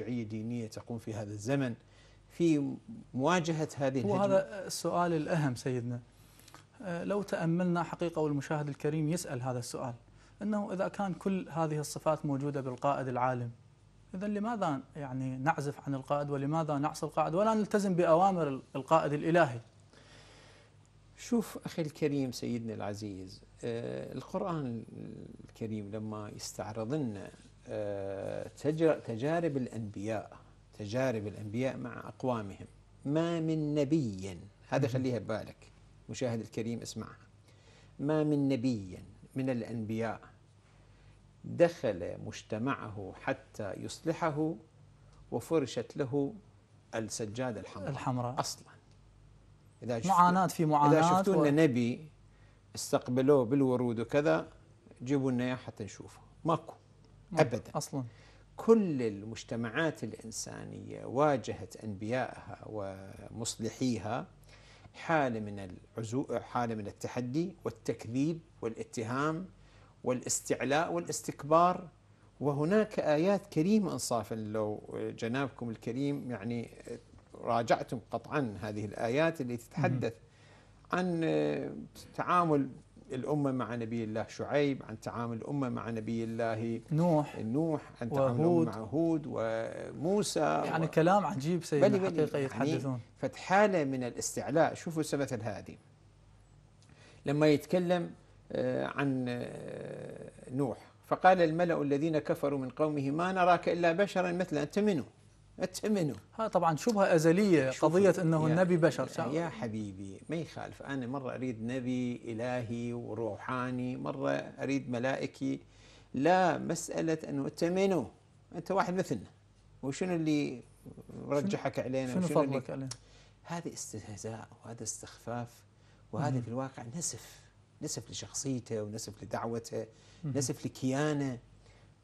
مرجعية دينية تقوم في هذا الزمن في مواجهة هذه الهجمة وهذا السؤال الأهم سيدنا آه، لو تأملنا حقيقة والمشاهد الكريم يسأل هذا السؤال أنه إذا كان كل هذه الصفات موجودة بالقائد العالم إذا لماذا يعني نعزف عن القائد ولماذا نعصي القائد ولا نلتزم بأوامر القائد الإلهي شوف أخي الكريم سيدنا العزيز آه، القرآن الكريم لما يستعرض لنا تجارب الأنبياء تجارب الأنبياء مع أقوامهم ما من نبي هذا خليها ببالك مشاهد الكريم اسمعها ما من نبي من الأنبياء دخل مجتمعه حتى يصلحه وفرشت له السجادة الحمراء الحمراء أصلا إذا معاناة في معاناة إذا شفتوا و... نبي استقبلوه بالورود وكذا جيبوا لنا اياه حتى نشوفه ماكو أبدا أصلا كل المجتمعات الإنسانية واجهت أنبيائها ومصلحيها حالة من العزو حالة من التحدي والتكذيب والاتهام والاستعلاء والاستكبار وهناك آيات كريمة إنصافا لو جنابكم الكريم يعني راجعتم قطعا هذه الآيات اللي تتحدث عن تعامل الأمة مع نبي الله شعيب عن تعامل الأمة مع نبي الله نوح نوح عن تعامل وهود. مع هود وموسى يعني و... كلام عجيب سيدنا بلي بلي حقيقة يعني يتحدثون يعني فتحالة من الاستعلاء شوفوا مثل هذه لما يتكلم آه، عن آه، نوح فقال الملأ الذين كفروا من قومه ما نراك إلا بشرا مثل أنت منه اتمنوا ها طبعا شبهة أزلية قضية أنه النبي بشر يا حبيبي ما يخالف أنا مرة أريد نبي إلهي وروحاني مرة أريد ملائكي لا مسألة أنه اتمنوا أنت واحد مثلنا وشنو اللي رجحك علينا شنو فضلك علينا هذه استهزاء وهذا استخفاف وهذا في الواقع نسف نسف لشخصيته ونسف لدعوته نسف لكيانه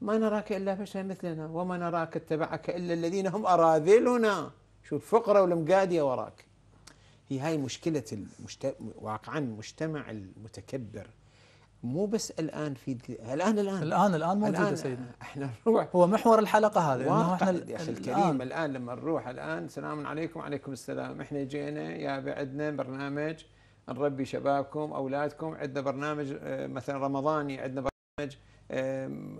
ما نراك إلا بشرا مثلنا وما نراك اتبعك إلا الذين هم أراذلنا شو الفقرة والمقادية وراك هي هاي مشكلة المشت... واقعا المجتمع المتكبر مو بس الان في الان الان الان الان موجوده سيدنا احنا نروح هو محور الحلقه هذا انه احنا يا اخي الكريم الآن, الان لما نروح الان سلام عليكم وعليكم السلام احنا جينا يا عندنا برنامج نربي شبابكم اولادكم عندنا برنامج آه، مثلا رمضاني عندنا برنامج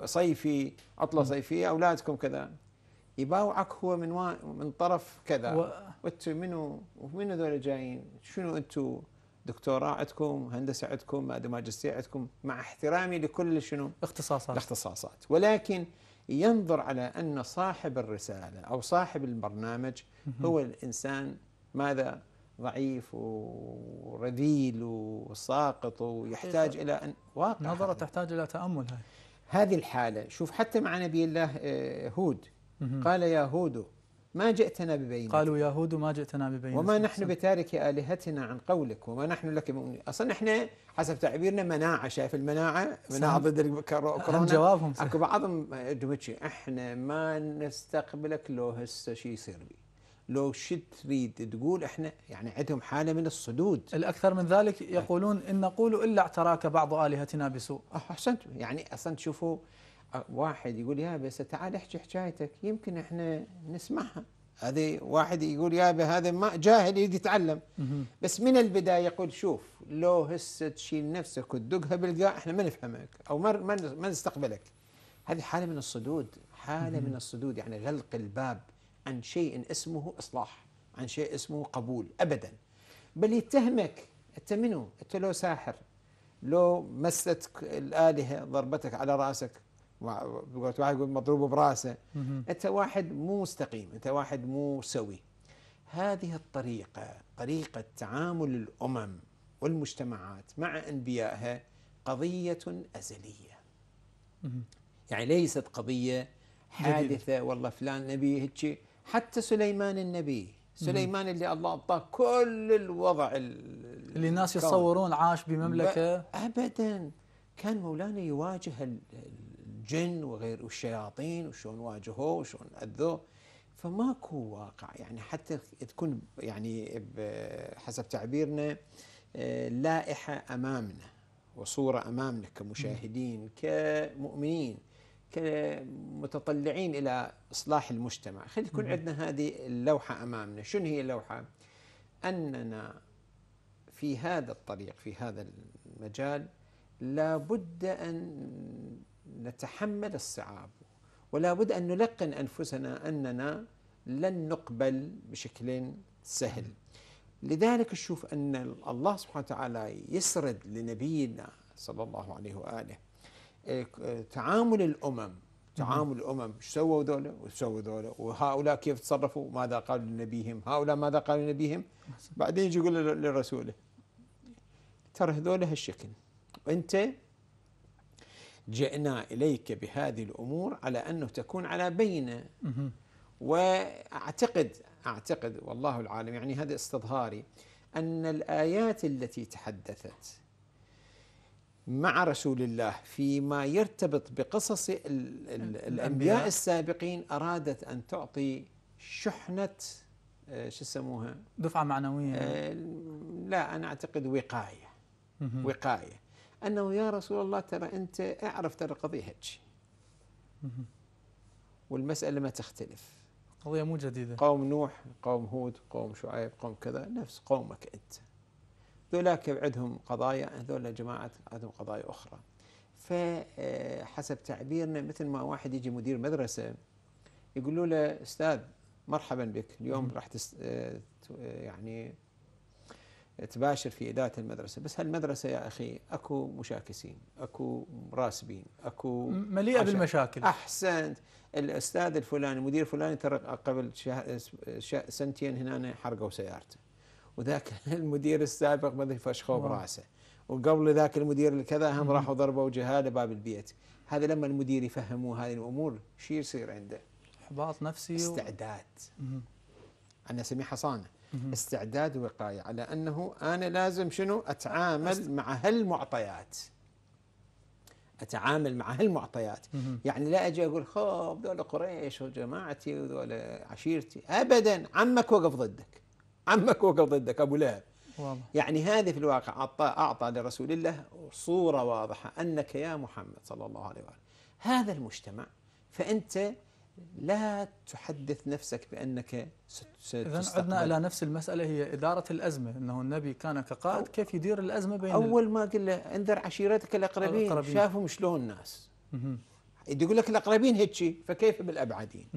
صيفي عطله صيفيه اولادكم كذا يباوعك هو من و... من طرف كذا و... وانت منو ومنو ذولا جايين؟ شنو انتم دكتوراه عندكم، هندسه عندكم، ماجستير عندكم، مع احترامي لكل شنو؟ اختصاصات الاختصاصات، ولكن ينظر على ان صاحب الرساله او صاحب البرنامج هو الانسان ماذا ضعيف ورذيل وساقط ويحتاج الى ان واقع نظره تحتاج الى تامل هاي هذه الحاله شوف حتى مع نبي الله آه، هود قال يا هود ما جئتنا ببينة قالوا يا هود ما جئتنا ببينة وما نحن بتارك آلهتنا عن قولك وما نحن لك مؤمنين أصلا إحنا حسب تعبيرنا مناعة شايف المناعة مناعة ضد الكورونا جوابهم اكو بعضهم آه، إحنا ما نستقبلك لو هسه شي يصير لي لو شد تريد تقول احنا يعني عندهم حاله من الصدود الاكثر من ذلك يقولون ان نقول الا اعتراك بعض الهتنا بسوء احسنت يعني اصلا تشوفوا واحد يقول يا بس تعال احكي حكايتك يمكن احنا نسمعها هذه واحد يقول يابا هذا ما جاهل يريد يتعلم بس من البدايه يقول شوف لو هسه تشيل نفسك وتدقها بالقاع احنا ما نفهمك او ما ما نستقبلك هذه حاله من الصدود حاله من الصدود يعني غلق الباب عن شيء اسمه إصلاح عن شيء اسمه قبول أبدا بل يتهمك أنت منو أنت لو ساحر لو مستك الآلهة ضربتك على رأسك واحد يقول مضروب براسه أنت واحد مو مستقيم أنت واحد مو سوي هذه الطريقة طريقة تعامل الأمم والمجتمعات مع أنبيائها قضية أزلية يعني ليست قضية حادثة والله فلان نبي هيك حتى سليمان النبي سليمان اللي الله اعطاه كل الوضع اللي الناس يتصورون عاش بمملكه ابدا كان مولانا يواجه الجن وغير والشياطين وشلون واجهوه وشلون اذوه فماكو واقع يعني حتى تكون يعني حسب تعبيرنا آه، لائحه امامنا وصوره امامنا كمشاهدين كمؤمنين متطلعين الى اصلاح المجتمع، خلي تكون عندنا هذه اللوحه امامنا، شنو هي اللوحه؟ اننا في هذا الطريق في هذا المجال لابد ان نتحمل الصعاب ولا بد ان نلقن انفسنا اننا لن نقبل بشكل سهل. لذلك نشوف ان الله سبحانه وتعالى يسرد لنبينا صلى الله عليه واله إيه، تعامل الامم تعامل الامم ايش سووا ذولا وايش سووا ذولا وهؤلاء كيف تصرفوا ماذا قالوا لنبيهم هؤلاء ماذا قالوا لنبيهم بعدين يجي يقول لرسوله ترى هذول هالشكل وانت جئنا اليك بهذه الامور على انه تكون على بينه واعتقد اعتقد والله العالم يعني هذا استظهاري ان الايات التي تحدثت مع رسول الله فيما يرتبط بقصص الانبياء السابقين ارادت ان تعطي شحنه آه، شو يسموها؟ دفعه معنويه آه، لا انا اعتقد وقايه وقايه انه يا رسول الله ترى انت اعرف ترى القضيه هيك والمساله ما تختلف قضيه مو جديده قوم نوح قوم هود قوم شعيب قوم كذا نفس قومك انت ذولاك عندهم قضايا هذول جماعة عندهم قضايا أخرى فحسب تعبيرنا مثل ما واحد يجي مدير مدرسة يقولوا له أستاذ مرحبا بك اليوم راح تس يعني تباشر في إدارة المدرسة بس هالمدرسة يا أخي أكو مشاكسين أكو راسبين، أكو مليئة عشان. بالمشاكل أحسنت الأستاذ الفلاني مدير فلاني ترى قبل شه... سنتين هنا حرقوا سيارته وذاك المدير السابق ما ادري فشخوه براسه وقبل ذاك المدير الكذا هم راحوا ضربوا جهاله باب البيت هذا لما المدير يفهموه هذه الامور شو يصير عنده؟ احباط نفسي استعداد و... انا اسميه حصانه استعداد وقايه على انه انا لازم شنو اتعامل أست... مع هالمعطيات اتعامل مع هالمعطيات يعني لا اجي اقول خب ذول قريش وجماعتي وذول عشيرتي ابدا عمك وقف ضدك عمك وقف ضدك أبو لهب واضح. يعني هذه في الواقع أعطى, أعطى لرسول الله صورة واضحة أنك يا محمد صلى الله عليه وآله هذا المجتمع فأنت لا تحدث نفسك بأنك ستستقبل إذا عدنا إلى نفس المسألة هي إدارة الأزمة أنه النبي كان كقائد كيف يدير الأزمة بين أول ما قال له انذر عشيرتك الأقربين, الأقربين. شافهم شلون الناس يقول لك الأقربين هيك فكيف بالأبعدين